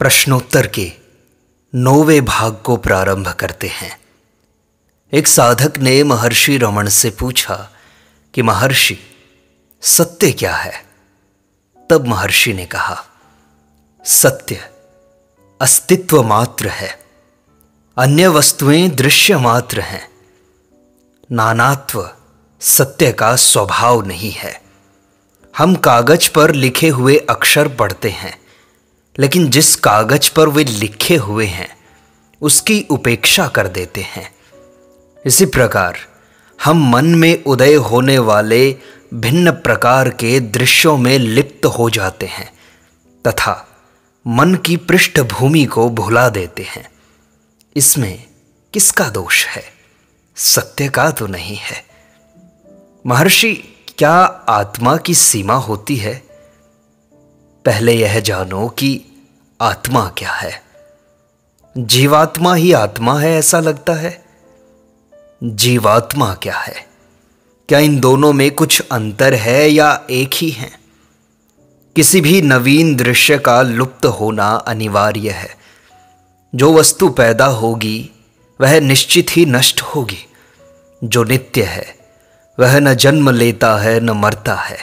प्रश्नोत्तर के नौवे भाग को प्रारंभ करते हैं एक साधक ने महर्षि रमण से पूछा कि महर्षि सत्य क्या है तब महर्षि ने कहा सत्य अस्तित्व मात्र है अन्य वस्तुएं दृश्य मात्र हैं नानात्व सत्य का स्वभाव नहीं है हम कागज पर लिखे हुए अक्षर पढ़ते हैं लेकिन जिस कागज पर वे लिखे हुए हैं उसकी उपेक्षा कर देते हैं इसी प्रकार हम मन में उदय होने वाले भिन्न प्रकार के दृश्यों में लिप्त हो जाते हैं तथा मन की पृष्ठभूमि को भुला देते हैं इसमें किसका दोष है सत्य का तो नहीं है महर्षि क्या आत्मा की सीमा होती है पहले यह जानो कि आत्मा क्या है जीवात्मा ही आत्मा है ऐसा लगता है जीवात्मा क्या है क्या इन दोनों में कुछ अंतर है या एक ही है किसी भी नवीन दृश्य का लुप्त होना अनिवार्य है जो वस्तु पैदा होगी वह निश्चित ही नष्ट होगी जो नित्य है वह न जन्म लेता है न मरता है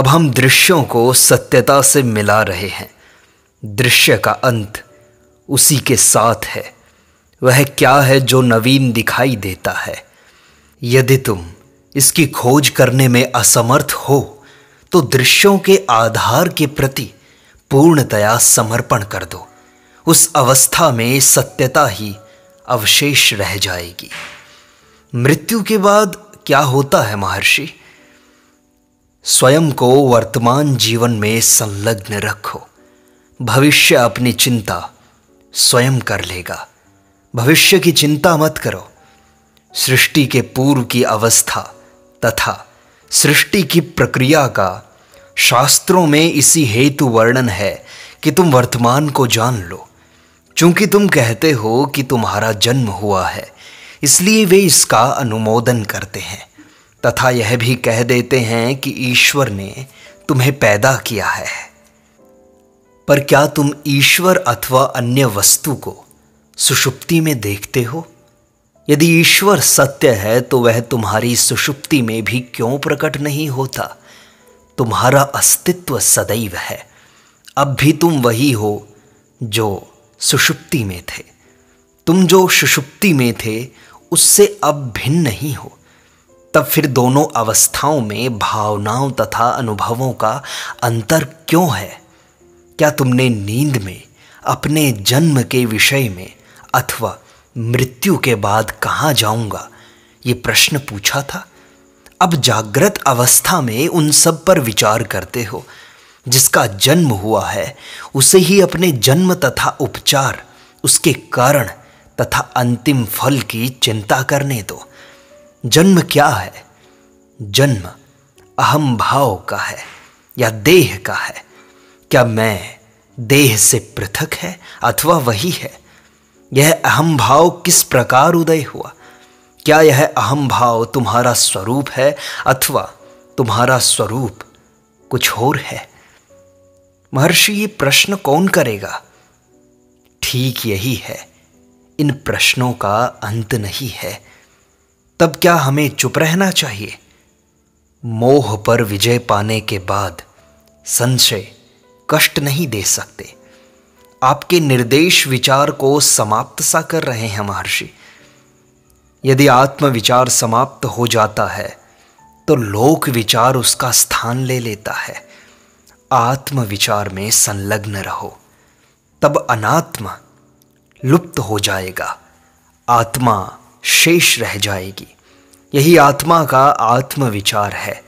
अब हम दृश्यों को सत्यता से मिला रहे हैं दृश्य का अंत उसी के साथ है वह क्या है जो नवीन दिखाई देता है यदि तुम इसकी खोज करने में असमर्थ हो तो दृश्यों के आधार के प्रति पूर्णतया समर्पण कर दो उस अवस्था में सत्यता ही अवशेष रह जाएगी मृत्यु के बाद क्या होता है महर्षि स्वयं को वर्तमान जीवन में संलग्न रखो भविष्य अपनी चिंता स्वयं कर लेगा भविष्य की चिंता मत करो सृष्टि के पूर्व की अवस्था तथा सृष्टि की प्रक्रिया का शास्त्रों में इसी हेतु वर्णन है कि तुम वर्तमान को जान लो चूंकि तुम कहते हो कि तुम्हारा जन्म हुआ है इसलिए वे इसका अनुमोदन करते हैं तथा यह भी कह देते हैं कि ईश्वर ने तुम्हें पैदा किया है पर क्या तुम ईश्वर अथवा अन्य वस्तु को सुषुप्ति में देखते हो यदि ईश्वर सत्य है तो वह तुम्हारी सुषुप्ति में भी क्यों प्रकट नहीं होता तुम्हारा अस्तित्व सदैव है अब भी तुम वही हो जो सुषुप्ति में थे तुम जो सुषुप्ति में थे उससे अब भिन्न नहीं हो तब फिर दोनों अवस्थाओं में भावनाओं तथा अनुभवों का अंतर क्यों है क्या तुमने नींद में अपने जन्म के विषय में अथवा मृत्यु के बाद कहाँ जाऊंगा ये प्रश्न पूछा था अब जागृत अवस्था में उन सब पर विचार करते हो जिसका जन्म हुआ है उसे ही अपने जन्म तथा उपचार उसके कारण तथा अंतिम फल की चिंता करने दो जन्म क्या है जन्म अहम भाव का है या देह का है क्या मैं देह से पृथक है अथवा वही है यह अहम भाव किस प्रकार उदय हुआ क्या यह अहम भाव तुम्हारा स्वरूप है अथवा तुम्हारा स्वरूप कुछ और है महर्षि ये प्रश्न कौन करेगा ठीक यही है इन प्रश्नों का अंत नहीं है तब क्या हमें चुप रहना चाहिए मोह पर विजय पाने के बाद संशय कष्ट नहीं दे सकते आपके निर्देश विचार को समाप्त सा कर रहे हैं महर्षि यदि आत्मविचार समाप्त हो जाता है तो लोक विचार उसका स्थान ले लेता है आत्मविचार में संलग्न रहो तब अनात्म लुप्त हो जाएगा आत्मा शेष रह जाएगी यही आत्मा का आत्मविचार है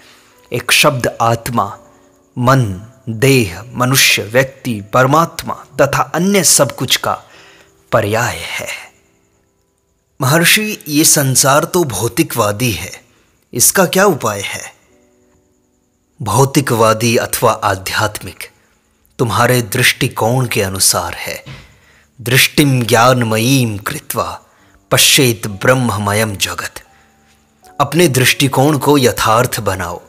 एक शब्द आत्मा मन देह मनुष्य व्यक्ति परमात्मा तथा अन्य सब कुछ का पर्याय है महर्षि ये संसार तो भौतिकवादी है इसका क्या उपाय है भौतिकवादी अथवा आध्यात्मिक तुम्हारे दृष्टिकोण के अनुसार है दृष्टिम ज्ञानमयीम कृत्वा पश्चेत ब्रह्ममयम जगत अपने दृष्टिकोण को यथार्थ बनाओ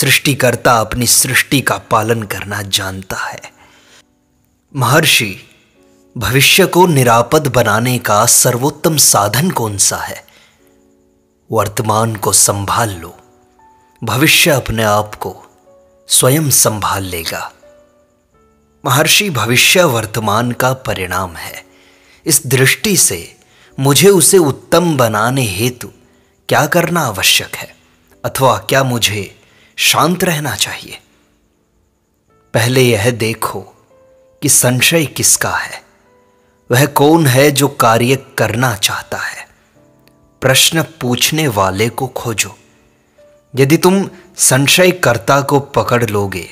सृष्टिकर्ता अपनी सृष्टि का पालन करना जानता है महर्षि भविष्य को निरापद बनाने का सर्वोत्तम साधन कौन सा है वर्तमान को संभाल लो भविष्य अपने आप को स्वयं संभाल लेगा महर्षि भविष्य वर्तमान का परिणाम है इस दृष्टि से मुझे उसे उत्तम बनाने हेतु क्या करना आवश्यक है अथवा क्या मुझे शांत रहना चाहिए पहले यह देखो कि संशय किसका है वह कौन है जो कार्य करना चाहता है प्रश्न पूछने वाले को खोजो यदि तुम संशयकर्ता को पकड़ लोगे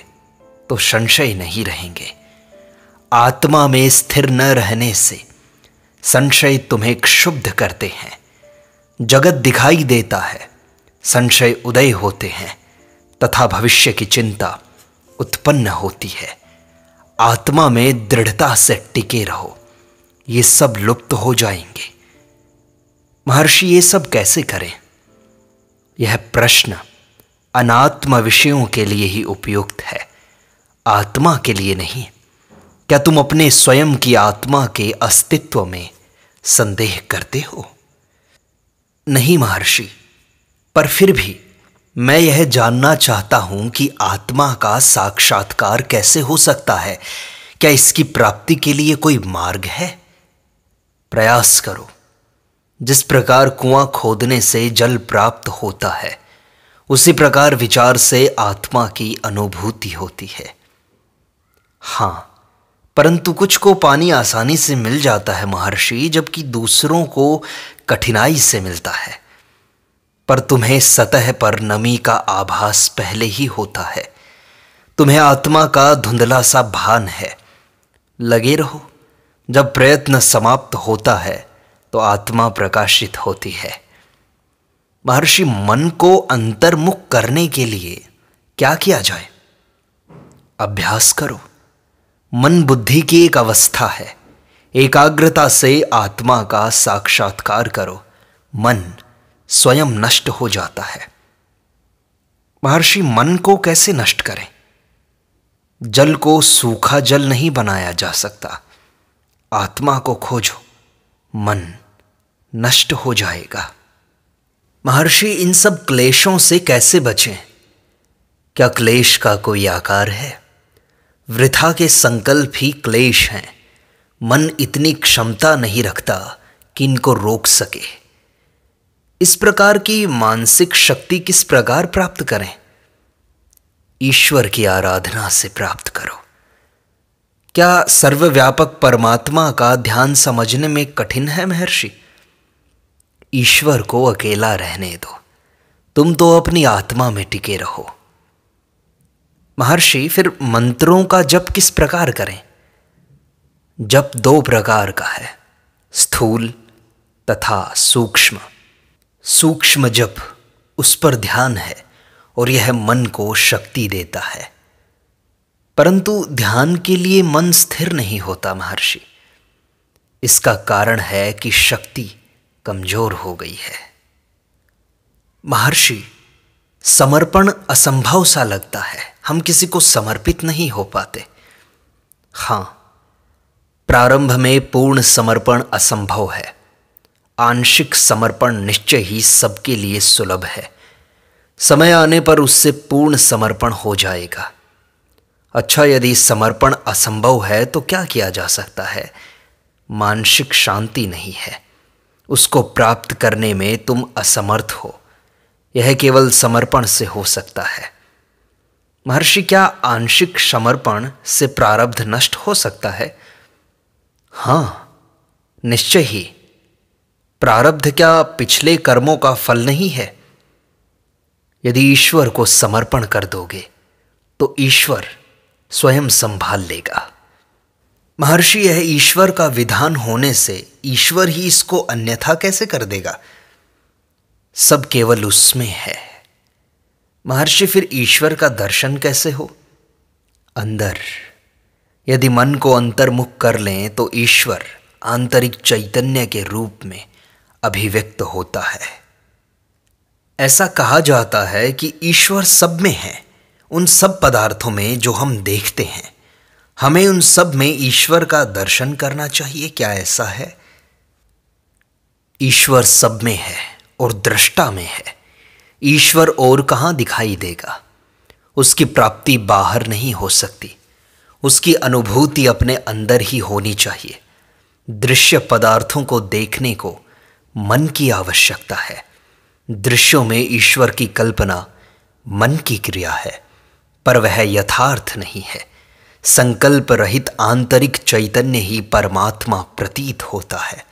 तो संशय नहीं रहेंगे आत्मा में स्थिर न रहने से संशय तुम्हें क्षुब्ध करते हैं जगत दिखाई देता है संशय उदय होते हैं तथा भविष्य की चिंता उत्पन्न होती है आत्मा में दृढ़ता से टिके रहो ये सब लुप्त हो जाएंगे महर्षि ये सब कैसे करें यह प्रश्न अनात्म विषयों के लिए ही उपयुक्त है आत्मा के लिए नहीं क्या तुम अपने स्वयं की आत्मा के अस्तित्व में संदेह करते हो नहीं महर्षि पर फिर भी मैं यह जानना चाहता हूं कि आत्मा का साक्षात्कार कैसे हो सकता है क्या इसकी प्राप्ति के लिए कोई मार्ग है प्रयास करो जिस प्रकार कुआं खोदने से जल प्राप्त होता है उसी प्रकार विचार से आत्मा की अनुभूति होती है हाँ परंतु कुछ को पानी आसानी से मिल जाता है महर्षि जबकि दूसरों को कठिनाई से मिलता है पर तुम्हें सतह पर नमी का आभास पहले ही होता है तुम्हें आत्मा का धुंधला सा भान है लगे रहो जब प्रयत्न समाप्त होता है तो आत्मा प्रकाशित होती है महर्षि मन को अंतर्मुख करने के लिए क्या किया जाए अभ्यास करो मन बुद्धि की एक अवस्था है एकाग्रता से आत्मा का साक्षात्कार करो मन स्वयं नष्ट हो जाता है महर्षि मन को कैसे नष्ट करें जल को सूखा जल नहीं बनाया जा सकता आत्मा को खोजो मन नष्ट हो जाएगा महर्षि इन सब क्लेशों से कैसे बचें क्या क्लेश का कोई आकार है वृथा के संकल्प ही क्लेश हैं मन इतनी क्षमता नहीं रखता कि इनको रोक सके इस प्रकार की मानसिक शक्ति किस प्रकार प्राप्त करें ईश्वर की आराधना से प्राप्त करो क्या सर्वव्यापक परमात्मा का ध्यान समझने में कठिन है महर्षि ईश्वर को अकेला रहने दो तुम तो अपनी आत्मा में टिके रहो महर्षि फिर मंत्रों का जप किस प्रकार करें जप दो प्रकार का है स्थूल तथा सूक्ष्म सूक्ष्म जप उस पर ध्यान है और यह मन को शक्ति देता है परंतु ध्यान के लिए मन स्थिर नहीं होता महर्षि इसका कारण है कि शक्ति कमजोर हो गई है महर्षि समर्पण असंभव सा लगता है हम किसी को समर्पित नहीं हो पाते हां प्रारंभ में पूर्ण समर्पण असंभव है आंशिक समर्पण निश्चय ही सबके लिए सुलभ है समय आने पर उससे पूर्ण समर्पण हो जाएगा अच्छा यदि समर्पण असंभव है तो क्या किया जा सकता है मानसिक शांति नहीं है उसको प्राप्त करने में तुम असमर्थ हो यह केवल समर्पण से हो सकता है महर्षि क्या आंशिक समर्पण से प्रारब्ध नष्ट हो सकता है हाँ निश्चय ही प्रारब्ध क्या पिछले कर्मों का फल नहीं है यदि ईश्वर को समर्पण कर दोगे तो ईश्वर स्वयं संभाल लेगा महर्षि यह ईश्वर का विधान होने से ईश्वर ही इसको अन्यथा कैसे कर देगा सब केवल उसमें है महर्षि फिर ईश्वर का दर्शन कैसे हो अंदर यदि मन को अंतर्मुख कर लें तो ईश्वर आंतरिक चैतन्य के रूप में अभिव्यक्त होता है ऐसा कहा जाता है कि ईश्वर सब में है उन सब पदार्थों में जो हम देखते हैं हमें उन सब में ईश्वर का दर्शन करना चाहिए क्या ऐसा है ईश्वर सब में है और दृष्टा में है ईश्वर और कहां दिखाई देगा उसकी प्राप्ति बाहर नहीं हो सकती उसकी अनुभूति अपने अंदर ही होनी चाहिए दृश्य पदार्थों को देखने को मन की आवश्यकता है दृश्यों में ईश्वर की कल्पना मन की क्रिया है पर वह यथार्थ नहीं है संकल्प रहित आंतरिक चैतन्य ही परमात्मा प्रतीत होता है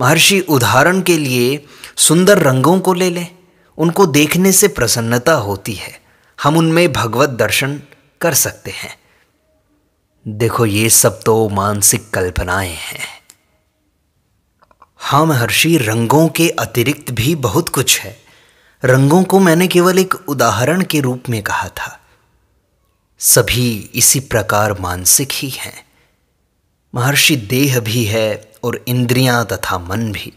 महर्षि उदाहरण के लिए सुंदर रंगों को ले लें उनको देखने से प्रसन्नता होती है हम उनमें भगवत दर्शन कर सकते हैं देखो ये सब तो मानसिक कल्पनाएं हैं हाँ महर्षि रंगों के अतिरिक्त भी बहुत कुछ है रंगों को मैंने केवल एक उदाहरण के रूप में कहा था सभी इसी प्रकार मानसिक ही हैं महर्षि देह भी है और इंद्रियां तथा मन भी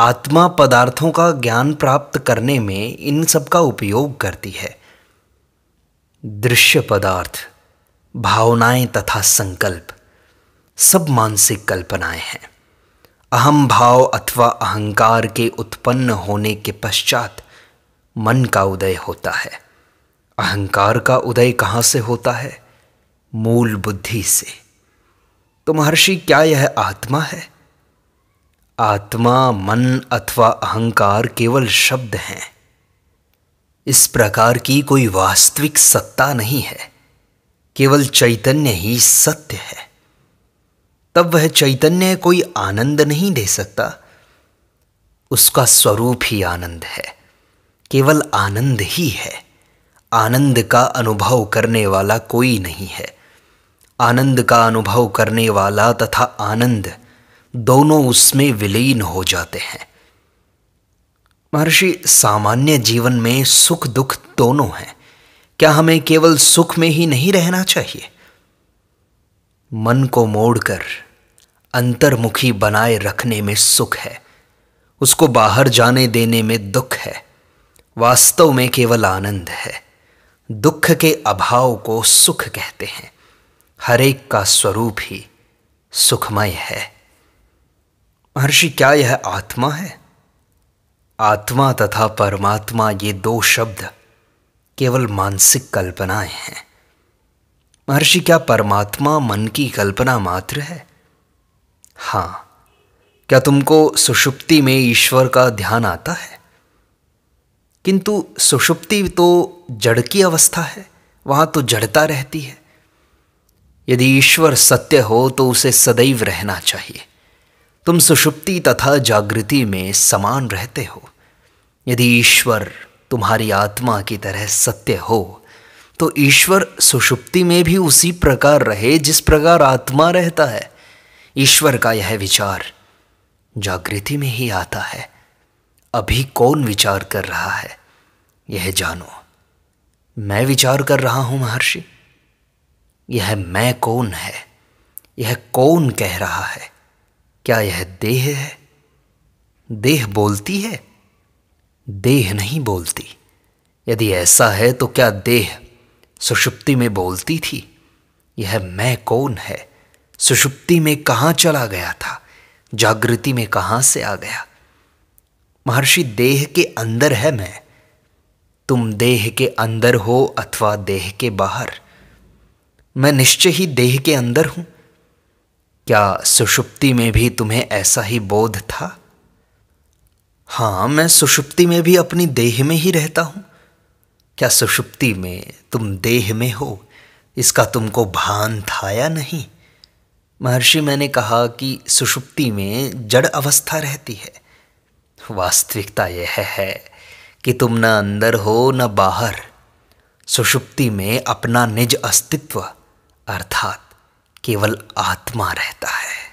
आत्मा पदार्थों का ज्ञान प्राप्त करने में इन सब का उपयोग करती है दृश्य पदार्थ भावनाएं तथा संकल्प सब मानसिक कल्पनाएं हैं अहम भाव अथवा अहंकार के उत्पन्न होने के पश्चात मन का उदय होता है अहंकार का उदय कहाँ से होता है मूल बुद्धि से तो महर्षि क्या यह आत्मा है आत्मा मन अथवा अहंकार केवल शब्द हैं इस प्रकार की कोई वास्तविक सत्ता नहीं है केवल चैतन्य ही सत्य है तब वह चैतन्य कोई आनंद नहीं दे सकता उसका स्वरूप ही आनंद है केवल आनंद ही है आनंद का अनुभव करने वाला कोई नहीं है आनंद का अनुभव करने वाला तथा आनंद दोनों उसमें विलीन हो जाते हैं महर्षि सामान्य जीवन में सुख दुख दोनों हैं क्या हमें केवल सुख में ही नहीं रहना चाहिए मन को मोड़कर अंतर्मुखी बनाए रखने में सुख है उसको बाहर जाने देने में दुख है वास्तव में केवल आनंद है दुख के अभाव को सुख कहते हैं हरेक का स्वरूप ही सुखमय है महर्षि क्या यह आत्मा है आत्मा तथा परमात्मा ये दो शब्द केवल मानसिक कल्पनाएं हैं महर्षि क्या परमात्मा मन की कल्पना मात्र है हाँ क्या तुमको सुषुप्ति में ईश्वर का ध्यान आता है किंतु सुषुप्ति तो जड़ की अवस्था है वहां तो जड़ता रहती है यदि ईश्वर सत्य हो तो उसे सदैव रहना चाहिए तुम सुषुप्ति तथा जागृति में समान रहते हो यदि ईश्वर तुम्हारी आत्मा की तरह सत्य हो तो ईश्वर सुषुप्ति में भी उसी प्रकार रहे जिस प्रकार आत्मा रहता है ईश्वर का यह विचार जागृति में ही आता है अभी कौन विचार कर रहा है यह जानो मैं विचार कर रहा हूं महर्षि यह मैं कौन है यह कौन कह रहा है क्या यह देह है देह बोलती है देह नहीं बोलती यदि ऐसा है तो क्या देह सुषुप्ति में बोलती थी यह मैं कौन है सुषुप्ति में कहाँ चला गया था जागृति में कहाँ से आ गया महर्षि देह के अंदर है मैं तुम देह के अंदर हो अथवा देह के बाहर मैं निश्चय ही देह के अंदर हूं क्या सुषुप्ति में भी तुम्हें ऐसा ही बोध था हां मैं सुषुप्ति में भी अपनी देह में ही रहता हूं क्या सुषुप्ति में तुम देह में हो इसका तुमको भान था या नहीं महर्षि मैंने कहा कि सुषुप्ति में जड़ अवस्था रहती है वास्तविकता यह है कि तुम न अंदर हो न बाहर सुषुप्ति में अपना निज अस्तित्व अर्थात केवल आत्मा रहता है